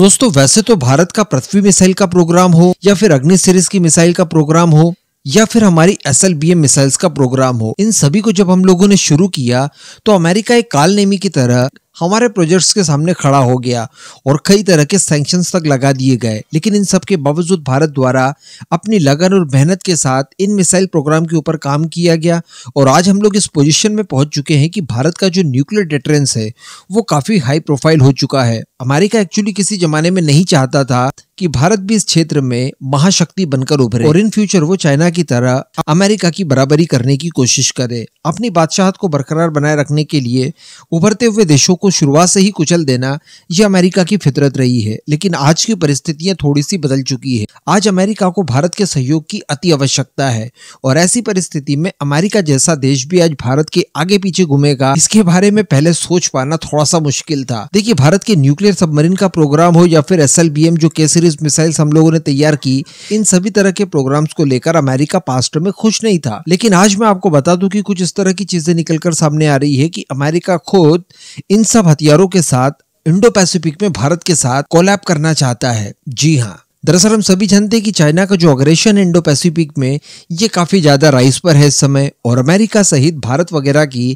दोस्तों वैसे तो भारत का पृथ्वी मिसाइल का प्रोग्राम हो या फिर अग्नि सीरीज की मिसाइल का प्रोग्राम हो या फिर हमारी S L B M missiles का प्रोग्राम हो इन सभी को जब हम लोगों ने शुरू किया तो अमेरिका एक काल नेमी की तरह हमारे प्रोजेक्ट्स के सामने खड़ा हो गया और कई तरह के सैंक्शंस तक लगा दिए गए लेकिन इन सब के बावजूद भारत द्वारा अपनी लगन और मेहनत के साथ इन मिसाइल प्रोग्राम के ऊपर काम किया गया और आज हम लोग इस पोजीशन में पहुंच चुके हैं कि भारत का जो न्यूक्लियर डिटरेंस है वो काफ़ी हाई प्रोफाइल हो चुका है अमेरिका एक्चुअली किसी जमाने में नहीं चाहता था कि भारत भी इस क्षेत्र में महाशक्ति बनकर उभरे और इन फ्यूचर वो चाइना की तरह अमेरिका की बराबरी करने की कोशिश करे अपनी बादशाहत को बरकरार बनाए रखने के लिए उभरते हुए देशों को शुरुआत से ही कुचल देना यह अमेरिका की फितरत रही है लेकिन आज की परिस्थितियां थोड़ी सी बदल चुकी है आज अमेरिका को भारत के सहयोग की अति आवश्यकता है और ऐसी परिस्थिति में अमेरिका जैसा देश भी आज भारत के आगे पीछे घूमेगा इसके बारे में पहले सोच पाना थोड़ा सा मुश्किल था देखिये भारत के न्यूक्लियर सबमरीन का प्रोग्राम हो या फिर एस जो के सीरीज मिसाइल हम लोगों ने तैयार की इन सभी तरह के प्रोग्राम को लेकर अमेरिका पास्ट में खुश नहीं था लेकिन आज मैं आपको बता दूं कि कुछ इस तरह की चीजें निकलकर सामने आ रही है कि अमेरिका खुद इन सब हथियारों के साथ इंडो पैसिफिक में भारत के साथ कोलैप करना चाहता है जी हाँ दरअसल हम सभी जानते हैं कि चाइना का जो अग्रेशन इंडो पैसिफिक में ये काफ़ी ज़्यादा राइस पर है इस समय और अमेरिका सहित भारत वगैरह की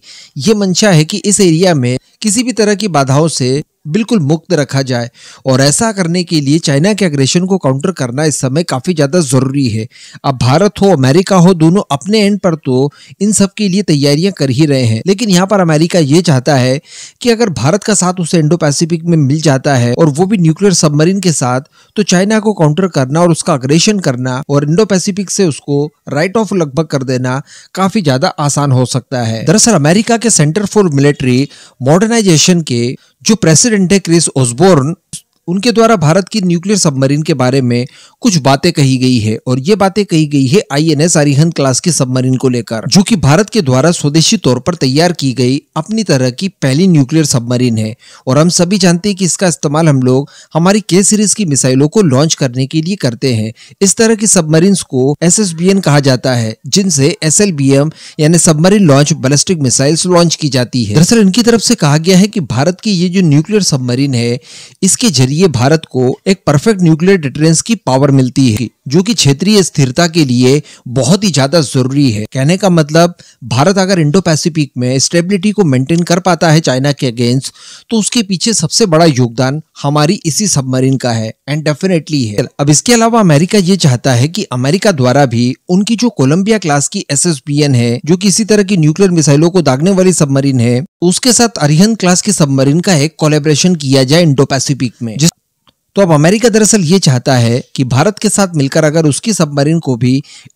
ये मंशा है कि इस एरिया में किसी भी तरह की बाधाओं से बिल्कुल मुक्त रखा जाए और ऐसा करने के लिए चाइना के अग्रेशन को काउंटर करना इस समय काफ़ी ज़्यादा ज़रूरी है अब भारत हो अमेरिका हो दोनों अपने एंड पर तो इन सब के लिए तैयारियां कर ही रहे हैं लेकिन यहाँ पर अमेरिका ये चाहता है कि अगर भारत का साथ उसे इंडो पैसिफिक में मिल जाता है और वो भी न्यूक्लियर सबमरीन के साथ तो चाइना को काउंटर करना और उसका अग्रेशन करना और इंडो पैसिफिक से उसको राइट ऑफ लगभग कर देना काफ़ी ज़्यादा आसान हो सकता है दरअसल अमेरिका के सेंटर फॉर मिलिट्री मॉडर्नाइजेशन के जो प्रेसिडेंट है क्रिस ओसबोर्न उनके द्वारा भारत की न्यूक्लियर सबमरीन के बारे में कुछ बातें कही गई है और ये बातें कही गई है I N S Arihant class की सबमरीन को लेकर जो कि भारत के द्वारा स्वदेशी तौर पर तैयार की गई अपनी तरह की पहली न्यूक्लियर सबमरीन है और हम सभी जानते हैं कि इसका इस्तेमाल हम लोग हमारी के सीरीज की मिसाइलों को लॉन्च करने के लिए करते हैं इस तरह की सबमरीन को एस एस बी एन कहा जाता है जिनसे एस एल बी एम यानी submarine launch ballistic missile launch की जाती है दरअसल इनकी तरफ से कहा गया है की भारत की ये जो न्यूक्लियर सबमरीन है इसके जरिए लिए भारत को एक परफेक्ट न्यूक्लियर डिटरेंस की पावर मिलती है जो कि क्षेत्रीय स्थिरता के लिए बहुत ही ज्यादा जरूरी है कहने का मतलब भारत अगर इंडो पैसिफिक में स्टेबिलिटी को मेंटेन कर पाता है चाइना के अगेंस्ट तो उसके पीछे सबसे बड़ा योगदान हमारी इसी सबमरीन का है एंड डेफिनेटली है अब इसके अलावा अमेरिका ये चाहता है कि अमेरिका द्वारा भी उनकी जो कोलंबिया क्लास की एस है जो कि इसी तरह की न्यूक्लियर मिसाइलों को दागने वाली सबमरीन है उसके साथ अरिहन क्लास की सबमरीन का एक कोलेब्रेशन किया जाए इंडो पैसिफिक में तो अब अमेरिका दरअसल ये चाहता है कि भारत के साथ मिलकर अगर उसकी सबमरीन को भी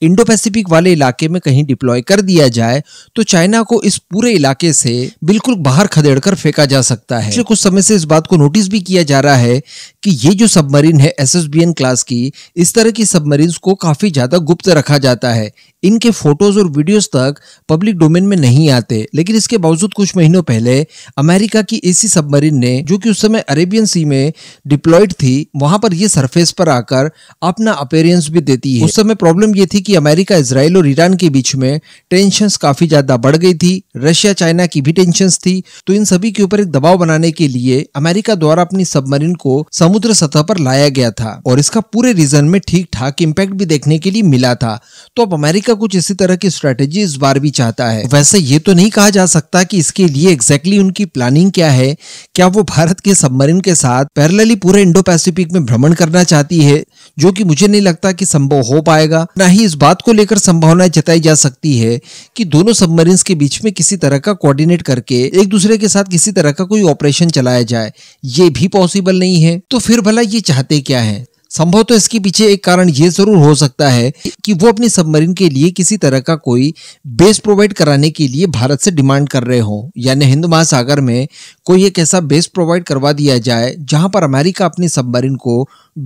इंडो पैसिफिक वाले इलाके में कहीं डिप्लॉय कर दिया जाए तो चाइना को इस पूरे इलाके से बिल्कुल बाहर खदेड़ कर फेंका जा सकता है पिछले कुछ समय से इस बात को नोटिस भी किया जा रहा है कि ये जो सबमरीन है एस क्लास की इस तरह की सबमरीन को काफी ज्यादा गुप्त रखा जाता है इनके फोटोज और वीडियोज तक पब्लिक डोमेन में नहीं आते लेकिन इसके बावजूद कुछ महीनों पहले अमेरिका की इसी सबमरीन ने जो कि उस समय अरेबियन सी में डिप्लॉयड थी थी वहां पर ये सरफेस पर आकर अपना अपेयरेंस भी देती है उस समय प्रॉब्लम ये थी कि अमेरिका इसराइल और ईरान के बीच में टेंशन काफी ज्यादा बढ़ गई थी रशिया चाइना की भी टेंशन थी तो इन सभी के ऊपर एक दबाव बनाने के लिए अमेरिका द्वारा अपनी सबमरीन को समुद्र सतह पर लाया गया था और इसका पूरे रीजन में ठीक ठाक इम्पैक्ट भी देखने के लिए मिला था तो अब अमेरिका कुछ इसी तरह की स्ट्रेटेजी इस बार भी चाहता है वैसे ये तो नहीं कहा जा सकता कि इसके लिए एग्जैक्टली exactly उनकी प्लानिंग क्या है क्या वो भारत के सबमरीन के साथ पैरलली पूरे इंडो पैसिफिक पैसिफिक में भ्रमण करना चाहती है जो कि मुझे नहीं लगता कि संभव हो पाएगा न ही इस बात को लेकर संभावना जताई जा सकती है कि दोनों सबमरीन के बीच में किसी तरह का कोऑर्डिनेट करके एक दूसरे के साथ किसी तरह का कोई ऑपरेशन चलाया जाए ये भी पॉसिबल नहीं है तो फिर भला ये चाहते क्या है संभव तो इसके पीछे एक कारण ये जरूर हो सकता है कि वो अपनी सबमरीन के लिए किसी तरह का कोई बेस प्रोवाइड कराने के लिए भारत से डिमांड कर रहे हो यानी हिंद महासागर में कोई एक ऐसा बेस प्रोवाइड करवा दिया जाए जहां पर अमेरिका अपनी सबमरीन को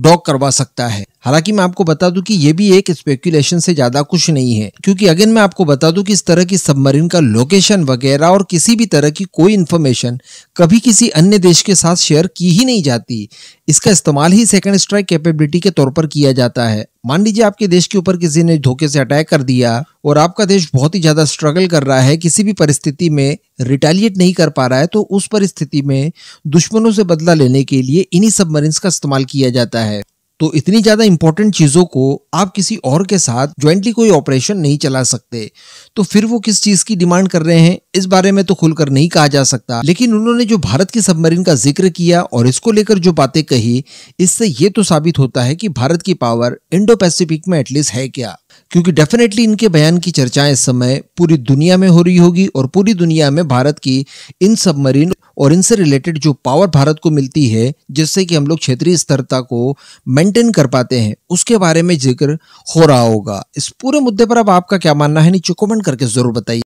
डॉक करवा सकता है हालांकि मैं आपको बता दूं कि ये भी एक स्पेकुलेशन से ज्यादा कुछ नहीं है क्योंकि अगेन मैं आपको बता दूं कि इस तरह की सबमरीन का लोकेशन वगैरह और किसी भी तरह की कोई इन्फॉर्मेशन कभी किसी अन्य देश के साथ शेयर की ही नहीं जाती इसका इस्तेमाल ही सेकेंड स्ट्राइक कैपेबिलिटी के तौर पर किया जाता है मान लीजिए आपके देश के ऊपर किसी ने धोखे से अटैक कर दिया और आपका देश बहुत ही ज्यादा स्ट्रगल कर रहा है किसी भी परिस्थिति में रिटेलिएट नहीं कर पा रहा है तो उस परिस्थिति में दुश्मनों से बदला लेने के लिए इन्हीं सबमरीन्स का इस्तेमाल किया जाता है तो इतनी ज़्यादा इंपॉर्टेंट चीज़ों को आप किसी और के साथ ज्वाइंटली कोई ऑपरेशन नहीं चला सकते तो फिर वो किस चीज़ की डिमांड कर रहे हैं इस बारे में तो खुलकर नहीं कहा जा सकता लेकिन उन्होंने जो भारत की सबमरीन का जिक्र किया और इसको लेकर जो बातें कही इससे ये तो साबित होता है कि भारत की पावर इंडो पैसिफिक में एटलीस्ट है क्या क्योंकि डेफिनेटली इनके बयान की चर्चाएं इस समय पूरी दुनिया में हो रही होगी और पूरी दुनिया में भारत की इन सबमरीन और इनसे रिलेटेड जो पावर भारत को मिलती है जिससे कि हम लोग क्षेत्रीय स्तरता को मेंटेन कर पाते हैं उसके बारे में जिक्र हो रहा होगा इस पूरे मुद्दे पर अब आपका क्या मानना है नीचे कमेंट करके जरूर बताइए